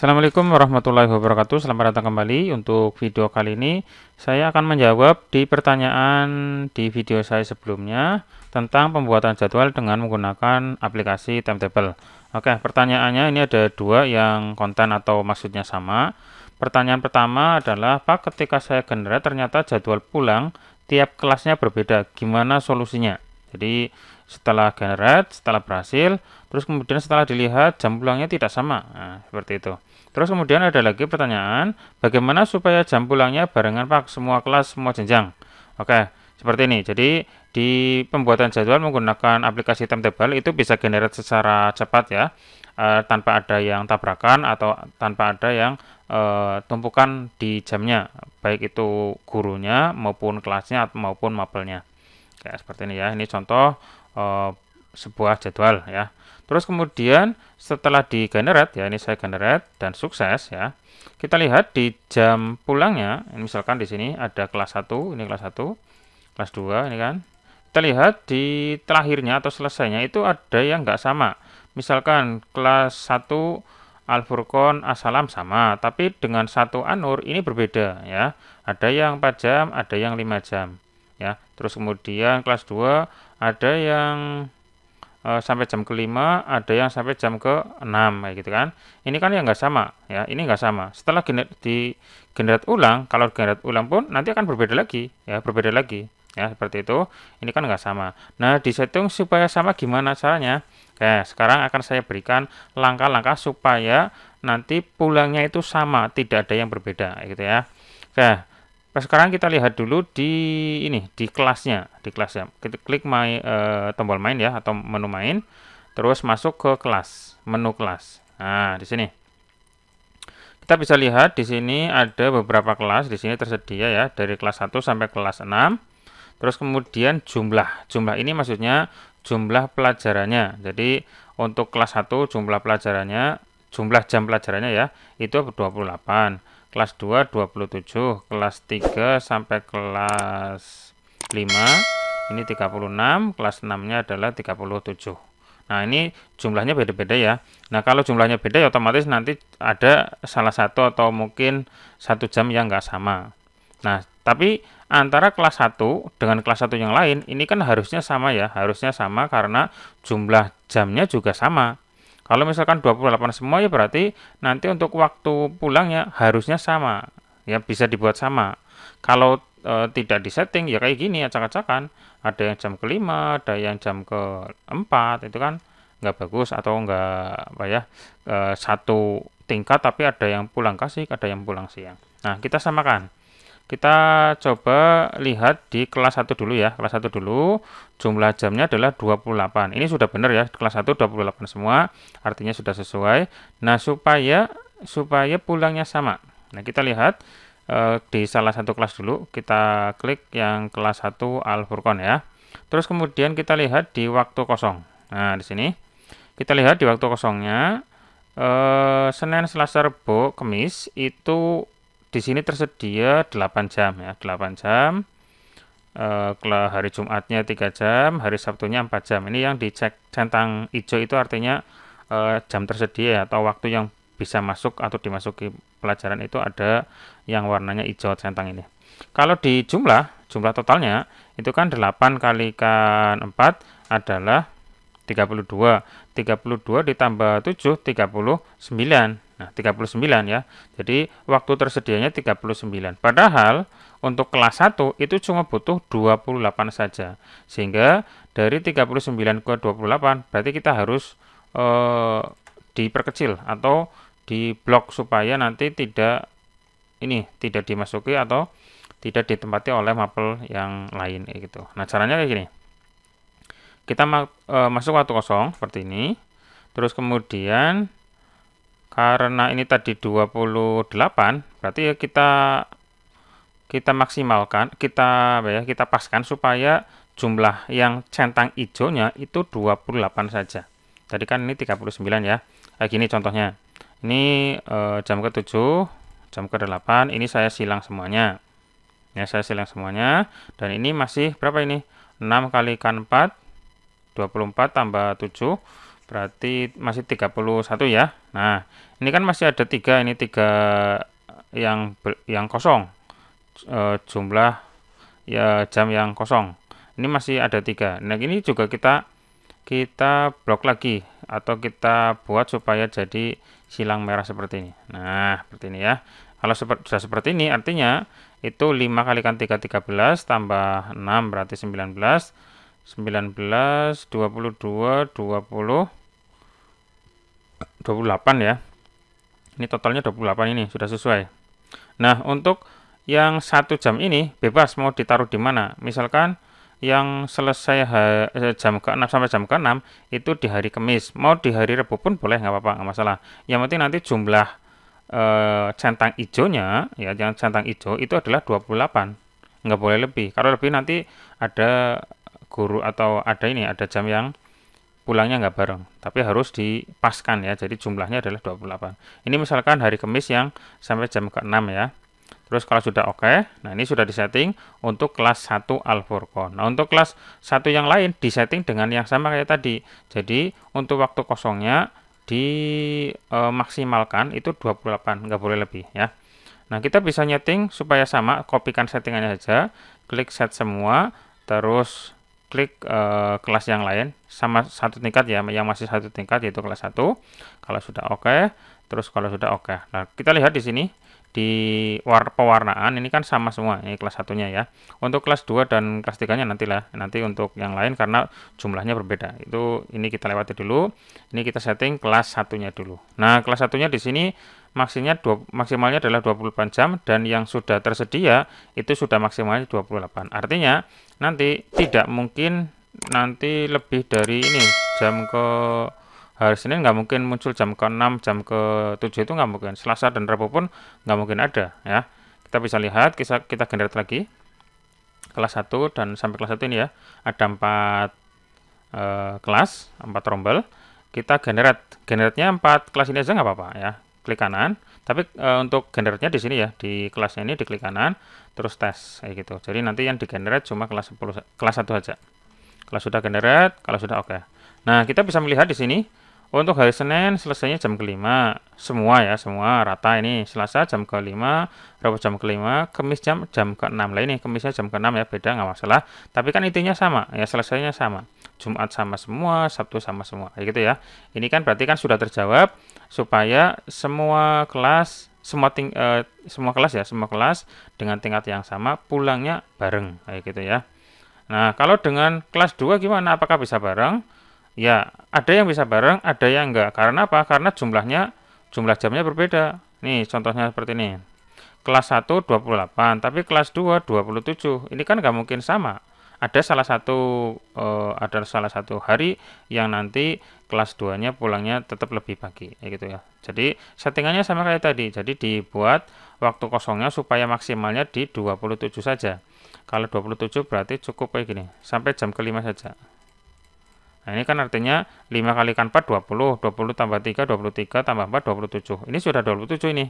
Assalamualaikum warahmatullahi wabarakatuh Selamat datang kembali untuk video kali ini Saya akan menjawab di pertanyaan di video saya sebelumnya Tentang pembuatan jadwal dengan menggunakan aplikasi timetable Oke pertanyaannya ini ada dua yang konten atau maksudnya sama Pertanyaan pertama adalah Pak ketika saya generate ternyata jadwal pulang Tiap kelasnya berbeda Gimana solusinya? Jadi setelah generate, setelah berhasil, terus kemudian setelah dilihat jam pulangnya tidak sama. Nah, seperti itu. Terus kemudian ada lagi pertanyaan, bagaimana supaya jam pulangnya barengan Pak semua kelas, semua jenjang? Oke, seperti ini. Jadi di pembuatan jadwal menggunakan aplikasi timetable itu bisa generate secara cepat ya, eh, tanpa ada yang tabrakan atau tanpa ada yang eh, tumpukan di jamnya, baik itu gurunya maupun kelasnya maupun mapelnya. Kayak seperti ini ya. Ini contoh uh, sebuah jadwal ya. Terus kemudian setelah di generate ya ini saya generate dan sukses ya. Kita lihat di jam pulangnya misalkan di sini ada kelas 1, ini kelas 1, kelas 2 ini kan. Kita lihat di terakhirnya atau selesainya itu ada yang nggak sama. Misalkan kelas 1 alfurkon asalam sama, tapi dengan satu Anur ini berbeda ya. Ada yang 4 jam, ada yang 5 jam ya. Terus kemudian kelas 2 ada yang e, sampai jam kelima, ada yang sampai jam ke enam, kayak gitu kan. Ini kan yang nggak sama, ya. Ini nggak sama. Setelah gener di generate ulang, kalau generate ulang pun nanti akan berbeda lagi, ya, berbeda lagi, ya, seperti itu. Ini kan nggak sama. Nah, disetting supaya sama gimana caranya? Oke, sekarang akan saya berikan langkah-langkah supaya nanti pulangnya itu sama, tidak ada yang berbeda, gitu ya. Oke, Nah, sekarang kita lihat dulu di ini di kelasnya, di kelasnya. Kita klik my uh, tombol main ya atau menu main, terus masuk ke kelas, menu kelas. Nah, di sini. Kita bisa lihat di sini ada beberapa kelas di sini tersedia ya dari kelas 1 sampai kelas 6. Terus kemudian jumlah. Jumlah ini maksudnya jumlah pelajarannya. Jadi untuk kelas 1 jumlah pelajarannya, jumlah jam pelajarannya ya itu 28 kelas 2 27, kelas 3 sampai kelas 5 ini 36, kelas 6-nya adalah 37. Nah, ini jumlahnya beda-beda ya. Nah, kalau jumlahnya beda ya otomatis nanti ada salah satu atau mungkin satu jam yang enggak sama. Nah, tapi antara kelas 1 dengan kelas 1 yang lain ini kan harusnya sama ya, harusnya sama karena jumlah jamnya juga sama. Kalau misalkan 28 semua ya berarti nanti untuk waktu pulangnya harusnya sama. Ya bisa dibuat sama. Kalau e, tidak disetting ya kayak gini acak-acakan. Ada yang jam kelima, ada yang jam keempat itu kan nggak bagus atau nggak apa ya e, satu tingkat tapi ada yang pulang kasih, ada yang pulang siang. Nah kita samakan. Kita coba lihat di kelas 1 dulu ya. Kelas 1 dulu jumlah jamnya adalah 28. Ini sudah benar ya, kelas 1 28 semua, artinya sudah sesuai. Nah, supaya supaya pulangnya sama. Nah, kita lihat eh, di salah satu kelas dulu, kita klik yang kelas 1 Al-Furqan ya. Terus kemudian kita lihat di waktu kosong. Nah, di sini kita lihat di waktu kosongnya eh, Senin, Selasa, Rabu, Kamis itu di sini tersedia 8 jam ya, 8 jam. Uh, hari Jumatnya 3 jam, hari Sabtunya 4 jam. Ini yang dicek centang hijau itu artinya uh, jam tersedia ya, atau waktu yang bisa masuk atau dimasuki pelajaran itu ada yang warnanya hijau centang ini. Kalau di jumlah, jumlah totalnya itu kan 8 kali kan 4 adalah 32. 32 ditambah 7 39. Nah, 39 ya. Jadi waktu tersedianya 39. Padahal untuk kelas 1 itu cuma butuh 28 saja. Sehingga dari 39 ke 28 berarti kita harus eh, diperkecil atau diblok supaya nanti tidak ini tidak dimasuki atau tidak ditempati oleh mapel yang lain kayak gitu. Nah, caranya kayak gini. Kita ma e, masuk waktu kosong seperti ini. Terus kemudian karena ini tadi 28 berarti ya kita kita maksimalkan kita ya kita paskan supaya jumlah yang centang hijaunya itu 28 saja tadi kan ini 39 ya kayak gini contohnya ini eh, jam ke-7 jam ke-8 ini saya silang semuanya ya saya silang semuanya dan ini masih berapa ini 6 kali 4 24 tambah 7 berarti masih 31 ya nah ini kan masih ada tiga ini tiga yang yang kosong e, jumlah ya jam yang kosong ini masih ada tiga nah ini juga kita kita blok lagi atau kita buat supaya jadi silang merah seperti ini nah seperti ini ya kalau seperti, sudah seperti ini artinya itu 5 kali kan tiga 3 13 tambah 6 berarti 19 19 22 20 28 ya. Ini totalnya 28 ini sudah sesuai. Nah, untuk yang satu jam ini bebas mau ditaruh di mana. Misalkan yang selesai eh, jam ke-6 sampai jam ke-6 itu di hari kemis Mau di hari Rabu pun boleh, nggak apa-apa, nggak masalah. Yang penting nanti jumlah e, centang hijaunya, ya yang centang hijau itu adalah 28. Nggak boleh lebih. Kalau lebih nanti ada guru atau ada ini, ada jam yang pulangnya nggak bareng, tapi harus dipaskan ya. Jadi jumlahnya adalah 28. Ini misalkan hari Kamis yang sampai jam ke-6 ya. Terus kalau sudah oke, okay, nah ini sudah disetting untuk kelas 1 Alforcon. Nah, untuk kelas 1 yang lain disetting dengan yang sama kayak tadi. Jadi, untuk waktu kosongnya dimaksimalkan e, itu 28, nggak boleh lebih ya. Nah, kita bisa nyeting supaya sama, kopikan settingannya saja, klik set semua, terus klik uh, kelas yang lain sama satu tingkat ya yang masih satu tingkat yaitu kelas 1 kalau sudah oke okay, terus kalau sudah oke okay. nah kita lihat di sini di war pewarnaan ini kan sama semua ini kelas satunya ya untuk kelas 2 dan kelas 3 nya nantilah nanti untuk yang lain karena jumlahnya berbeda itu ini kita lewati dulu ini kita setting kelas satunya dulu nah kelas satunya di sini maksimalnya, dua, maksimalnya adalah 28 jam dan yang sudah tersedia itu sudah maksimalnya 28. Artinya nanti tidak mungkin nanti lebih dari ini jam ke hari Senin nggak mungkin muncul jam ke-6, jam ke-7 itu nggak mungkin. Selasa dan Rabu pun nggak mungkin ada ya. Kita bisa lihat, kita, kita generate lagi. Kelas 1 dan sampai kelas 1 ini ya, ada 4 eh, kelas, 4 rombel. Kita generate, generate-nya 4 kelas ini aja nggak apa-apa ya klik kanan. Tapi e, untuk generate-nya di sini ya, di kelasnya ini diklik kanan, terus tes kayak gitu. Jadi nanti yang di generate cuma kelas 10 kelas 1 aja. Kalau sudah generate, kalau sudah oke. Okay. Nah, kita bisa melihat di sini untuk hari Senin selesainya jam kelima, semua ya, semua rata ini. Selasa jam kelima, Rabu jam kelima, Kamis jam jam ke enam lah ini. Kamisnya jam ke enam ya, beda nggak masalah. Tapi kan intinya sama, ya selesainya sama. Jumat sama semua, Sabtu sama semua, kayak gitu ya. Ini kan berarti kan sudah terjawab supaya semua kelas semua ting uh, semua kelas ya semua kelas dengan tingkat yang sama pulangnya bareng kayak gitu ya. Nah, kalau dengan kelas 2 gimana? Apakah bisa bareng? Ya, ada yang bisa bareng, ada yang enggak. Karena apa? Karena jumlahnya jumlah jamnya berbeda. Nih, contohnya seperti ini. Kelas 1 28, tapi kelas 2 27. Ini kan nggak mungkin sama ada salah satu uh, ada salah satu hari yang nanti kelas 2-nya pulangnya tetap lebih pagi ya gitu ya. Jadi settingannya sama kayak tadi. Jadi dibuat waktu kosongnya supaya maksimalnya di 27 saja. Kalau 27 berarti cukup kayak gini, sampai jam kelima saja. Nah, ini kan artinya 5 kali kan 4 20, 20 tambah 3 23 tambah 4 27. Ini sudah 27 ini.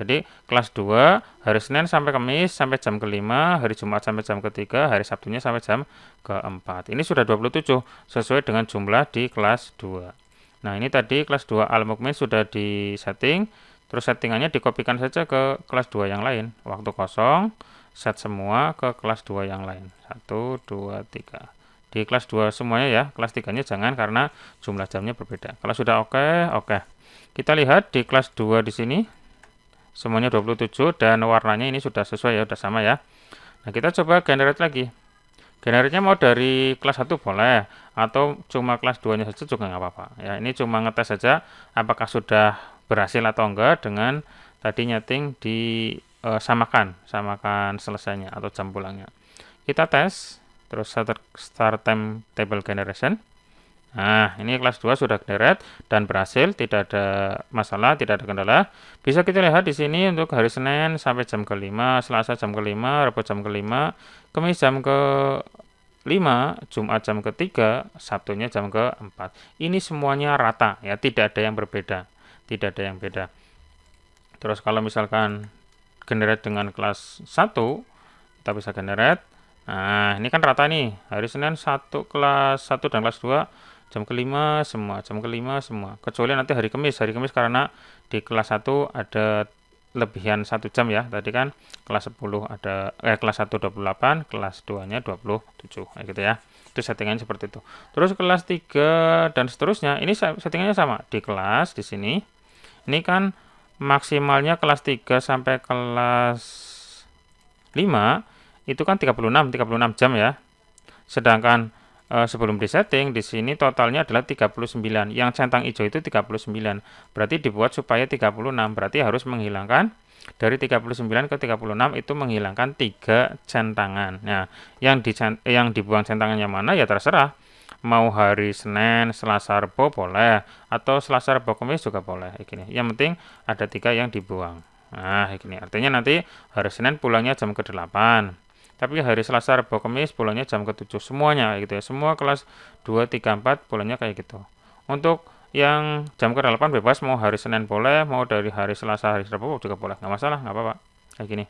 Jadi kelas 2 hari Senin sampai Kamis sampai jam kelima, hari Jumat sampai jam ketiga, hari Sabtunya sampai jam keempat. Ini sudah 27 sesuai dengan jumlah di kelas 2. Nah ini tadi kelas 2 Al-Mukmin sudah di setting, terus settingannya dikopikan saja ke kelas 2 yang lain. Waktu kosong, set semua ke kelas 2 yang lain. 1, 2, 3 di kelas 2 semuanya ya, kelas 3-nya jangan karena jumlah jamnya berbeda. Kalau sudah oke, okay, oke. Okay. Kita lihat di kelas 2 di sini, semuanya 27 dan warnanya ini sudah sesuai ya, sudah sama ya. Nah, kita coba generate lagi. generate mau dari kelas 1 boleh atau cuma kelas 2-nya saja juga nggak apa-apa. Ya, ini cuma ngetes saja apakah sudah berhasil atau enggak dengan tadi nyeting di e, samakan, samakan selesainya atau jam pulangnya. Kita tes terus start, start time table generation. Nah, ini kelas 2 sudah deret dan berhasil, tidak ada masalah, tidak ada kendala. Bisa kita lihat di sini untuk hari Senin sampai jam ke kelima, Selasa jam ke kelima, Rabu jam ke kelima, Kamis jam ke 5, Jumat jam ke ketiga, Sabtunya jam ke empat Ini semuanya rata ya, tidak ada yang berbeda. Tidak ada yang beda. Terus kalau misalkan generate dengan kelas 1, kita bisa generate. Nah, ini kan rata nih. Hari Senin satu kelas 1 dan kelas 2 jam kelima semua jam kelima semua kecuali nanti hari kemis hari kemis karena di kelas 1 ada lebihan satu jam ya tadi kan kelas 10 ada eh, kelas 1 28 kelas 2 nya 27 tujuh gitu ya itu settingan seperti itu terus kelas 3 dan seterusnya ini settingannya sama di kelas di sini ini kan maksimalnya kelas 3 sampai kelas 5 itu kan 36 36 jam ya sedangkan Eh, sebelum disetting di sini totalnya adalah 39. Yang centang hijau itu 39. Berarti dibuat supaya 36. Berarti harus menghilangkan dari 39 ke 36 itu menghilangkan tiga centangan. Nah, yang di yang dibuang centangannya mana ya terserah. Mau hari Senin, Selasa, Rebo boleh atau Selasa, Rebo, Kamis juga boleh gini. Yang penting ada tiga yang dibuang. Nah, ini Artinya nanti hari Senin pulangnya jam ke-8. Tapi kan hari Selasa, Rabu, Kamis bolanya jam ke-7 semuanya kayak gitu ya. Semua kelas 2, 3, 4 bulannya kayak gitu. Untuk yang jam ke-8 bebas mau hari Senin boleh, mau dari hari Selasa, hari Rabu juga boleh. Nggak masalah, nggak apa-apa. Kayak gini.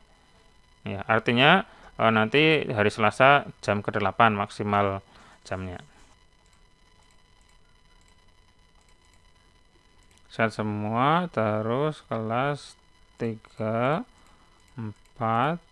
Ya, artinya e, nanti hari Selasa jam ke-8 maksimal jamnya. Set semua, terus kelas 3, 4,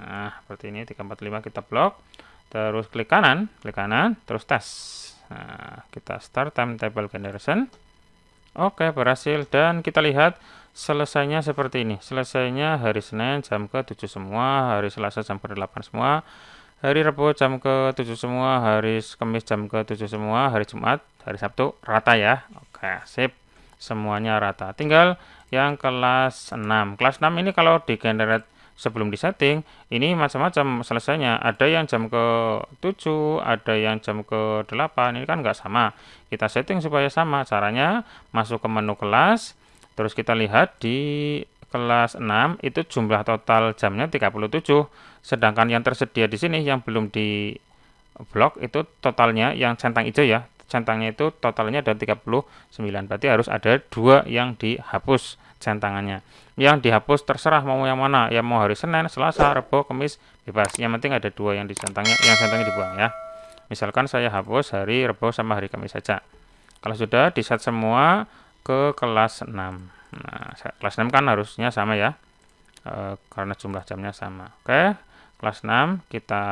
Nah, seperti ini 345 kita blok. Terus klik kanan, klik kanan, terus tes. Nah, kita start timetable generation. Oke, berhasil dan kita lihat selesainya seperti ini. Selesainya hari Senin jam ke-7 semua, hari Selasa jam ke-8 semua, hari Rabu jam ke-7 semua, hari Kamis jam ke-7 semua, hari Jumat, hari Sabtu rata ya. Oke, sip. Semuanya rata. Tinggal yang kelas 6. Kelas 6 ini kalau di generate sebelum disetting ini macam-macam selesainya ada yang jam ke 7 ada yang jam ke 8 ini kan nggak sama kita setting supaya sama caranya masuk ke menu kelas terus kita lihat di kelas 6 itu jumlah total jamnya 37 sedangkan yang tersedia di sini yang belum di blok itu totalnya yang centang hijau ya centangnya itu totalnya ada 39 berarti harus ada dua yang dihapus tangannya. Yang dihapus terserah mau yang mana, ya mau hari Senin, Selasa, Rabu, kemis bebas. Yang penting ada dua yang disentangnya, yang sentangnya dibuang ya. Misalkan saya hapus hari Rabu sama hari Kamis saja. Kalau sudah di set semua ke kelas 6. Nah, kelas 6 kan harusnya sama ya. E, karena jumlah jamnya sama. Oke, kelas 6 kita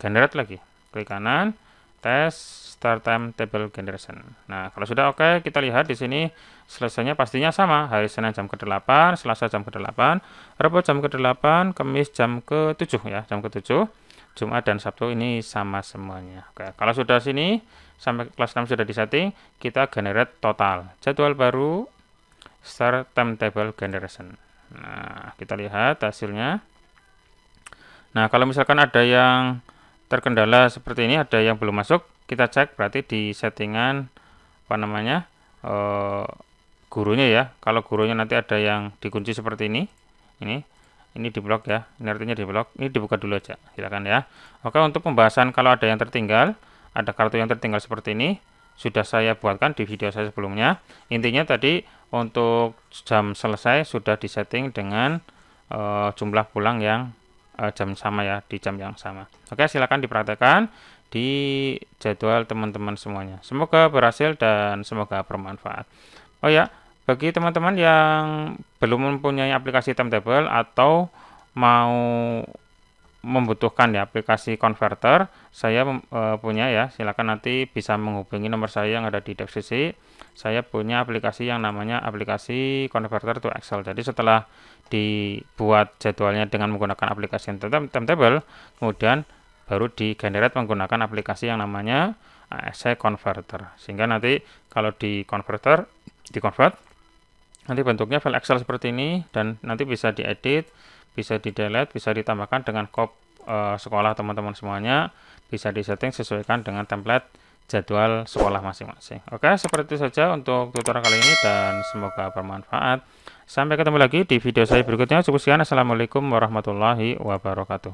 generate lagi. Klik kanan, tes start time table generation. Nah, kalau sudah oke, okay, kita lihat di sini selesainya pastinya sama. Hari Senin jam ke-8, Selasa jam ke-8, Rabu jam ke-8, Kamis jam ke-7 ya, jam ke-7. Jumat dan Sabtu ini sama semuanya. Oke, kalau sudah sini sampai kelas 6 sudah disetting, kita generate total. Jadwal baru start time table generation. Nah, kita lihat hasilnya. Nah, kalau misalkan ada yang terkendala seperti ini ada yang belum masuk kita cek berarti di settingan apa namanya eh, gurunya ya kalau gurunya nanti ada yang dikunci seperti ini ini ini di blok ya ini artinya di blok ini dibuka dulu aja silakan ya oke untuk pembahasan kalau ada yang tertinggal ada kartu yang tertinggal seperti ini sudah saya buatkan di video saya sebelumnya intinya tadi untuk jam selesai sudah disetting dengan uh, jumlah pulang yang Eh, jam sama ya di jam yang sama oke silakan diperhatikan di jadwal teman-teman semuanya semoga berhasil dan semoga bermanfaat oh ya bagi teman-teman yang belum mempunyai aplikasi timetable atau mau membutuhkan ya aplikasi converter saya uh, punya ya silakan nanti bisa menghubungi nomor saya yang ada di deskripsi saya punya aplikasi yang namanya aplikasi converter to Excel jadi setelah dibuat jadwalnya dengan menggunakan aplikasi yang timetable, kemudian baru di generate menggunakan aplikasi yang namanya ASC converter. Sehingga nanti kalau di converter, di convert, nanti bentuknya file Excel seperti ini dan nanti bisa diedit, bisa di delete, bisa ditambahkan dengan kop e, eh, sekolah teman-teman semuanya, bisa disetting sesuaikan dengan template jadwal sekolah masing-masing. Oke, seperti itu saja untuk tutorial kali ini dan semoga bermanfaat. Sampai ketemu lagi di video saya berikutnya. Cukup sekian. Assalamualaikum warahmatullahi wabarakatuh.